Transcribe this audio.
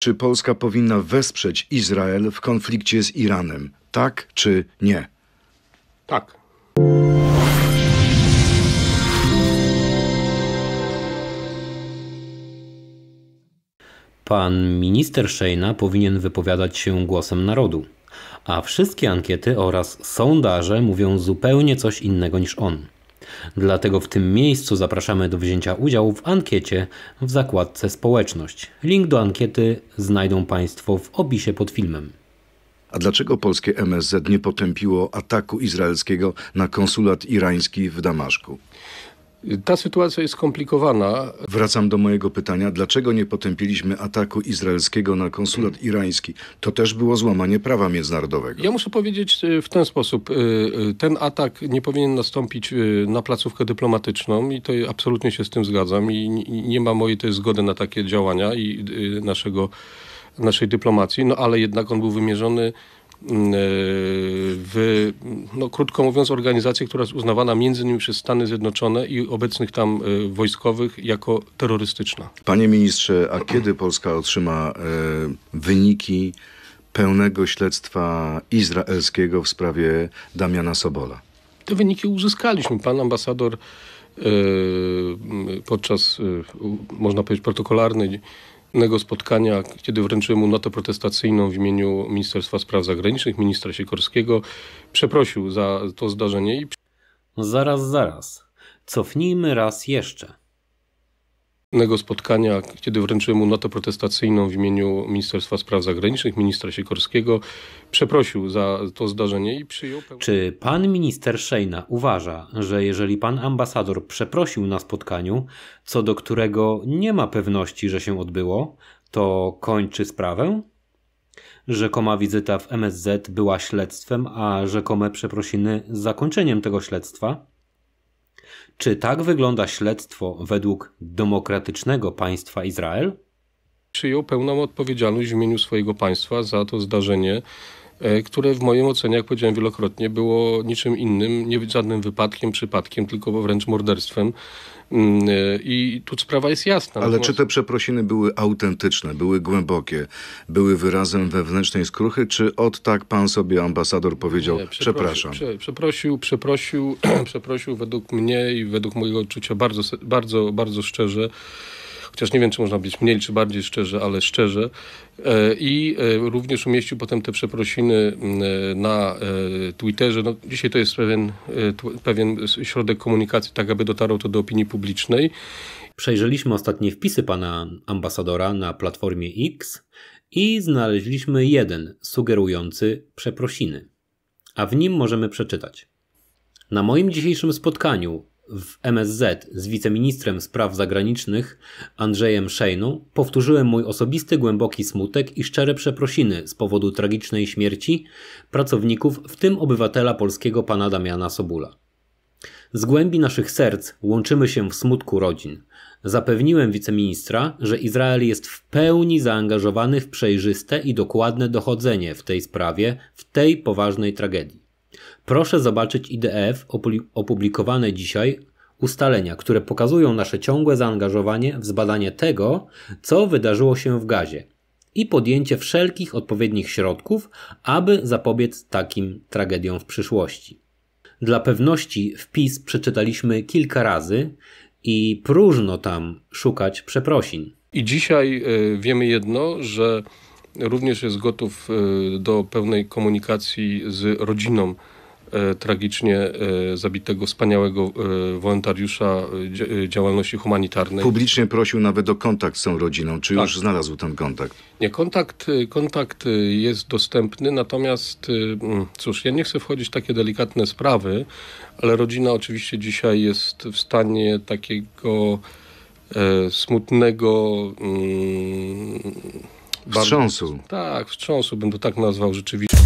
Czy Polska powinna wesprzeć Izrael w konflikcie z Iranem? Tak czy nie? Tak. Pan minister Szejna powinien wypowiadać się głosem narodu, a wszystkie ankiety oraz sondaże mówią zupełnie coś innego niż on. Dlatego w tym miejscu zapraszamy do wzięcia udziału w ankiecie w zakładce Społeczność. Link do ankiety znajdą Państwo w opisie pod filmem. A dlaczego polskie MSZ nie potępiło ataku izraelskiego na konsulat irański w Damaszku? Ta sytuacja jest skomplikowana. Wracam do mojego pytania. Dlaczego nie potępiliśmy ataku izraelskiego na konsulat irański? To też było złamanie prawa międzynarodowego. Ja muszę powiedzieć e, w ten sposób. E, e, ten atak nie powinien nastąpić na placówkę dyplomatyczną i to absolutnie się z tym zgadzam. I nie ma mojej tej zgody na takie działania i naszego, naszej dyplomacji. No ale jednak on był wymierzony Mm, e, w, no, krótko mówiąc, organizację, która jest uznawana między innymi przez Stany Zjednoczone i obecnych tam e, wojskowych jako terrorystyczna. Panie ministrze, a kiedy Polska otrzyma e, wyniki pełnego śledztwa izraelskiego w sprawie Damiana Sobola? Te wyniki uzyskaliśmy. Pan ambasador podczas, można powiedzieć, protokolarnej jednego spotkania, kiedy wręczyłem mu notę protestacyjną w imieniu Ministerstwa Spraw Zagranicznych, ministra Sikorskiego, przeprosił za to zdarzenie i. Zaraz, zaraz. Cofnijmy raz jeszcze innego spotkania, kiedy wręczyłem mu notę protestacyjną w imieniu Ministerstwa Spraw Zagranicznych, ministra Sikorskiego, przeprosił za to zdarzenie i przyjął. Czy pan minister Szejna uważa, że jeżeli pan ambasador przeprosił na spotkaniu, co do którego nie ma pewności, że się odbyło, to kończy sprawę? Rzekoma wizyta w MSZ była śledztwem, a rzekome przeprosiny zakończeniem tego śledztwa? Czy tak wygląda śledztwo według demokratycznego państwa Izrael? Przyjął pełną odpowiedzialność w imieniu swojego państwa za to zdarzenie E, które w moim ocenie, jak powiedziałem wielokrotnie, było niczym innym, nie żadnym wypadkiem, przypadkiem, tylko wręcz morderstwem. Mm, e, I tu sprawa jest jasna. Ale Natomiast... czy te przeprosiny były autentyczne, były głębokie, były wyrazem wewnętrznej skruchy, czy od tak pan sobie ambasador powiedział, nie, przepraszam? przeprosił, przeprosił, przeprosił według mnie i według mojego odczucia bardzo, bardzo, bardzo szczerze chociaż nie wiem, czy można być mniej czy bardziej szczerze, ale szczerze. E, I e, również umieścił potem te przeprosiny mm, e, na Twitterze. No, dzisiaj to jest pewien, pewien środek komunikacji, tak aby dotarło to do opinii publicznej. Przejrzeliśmy ostatnie wpisy pana ambasadora na platformie X i znaleźliśmy jeden sugerujący przeprosiny, a w nim możemy przeczytać. Na moim dzisiejszym spotkaniu w MSZ z wiceministrem spraw zagranicznych Andrzejem Szejną powtórzyłem mój osobisty głęboki smutek i szczere przeprosiny z powodu tragicznej śmierci pracowników, w tym obywatela polskiego pana Damiana Sobula. Z głębi naszych serc łączymy się w smutku rodzin. Zapewniłem wiceministra, że Izrael jest w pełni zaangażowany w przejrzyste i dokładne dochodzenie w tej sprawie, w tej poważnej tragedii. Proszę zobaczyć IDF opublikowane dzisiaj ustalenia, które pokazują nasze ciągłe zaangażowanie w zbadanie tego, co wydarzyło się w gazie i podjęcie wszelkich odpowiednich środków, aby zapobiec takim tragediom w przyszłości. Dla pewności wpis przeczytaliśmy kilka razy i próżno tam szukać przeprosin. I dzisiaj e, wiemy jedno, że również jest gotów e, do pełnej komunikacji z rodziną E, tragicznie e, zabitego wspaniałego e, wolontariusza działalności humanitarnej. Publicznie prosił nawet o kontakt z tą rodziną. Czy tak. już znalazł ten kontakt? Nie, kontakt, kontakt jest dostępny, natomiast mm, cóż, ja nie chcę wchodzić w takie delikatne sprawy, ale rodzina oczywiście dzisiaj jest w stanie takiego e, smutnego... Mm, wstrząsu. Bardzo, tak, wstrząsu bym to tak nazwał rzeczywiście.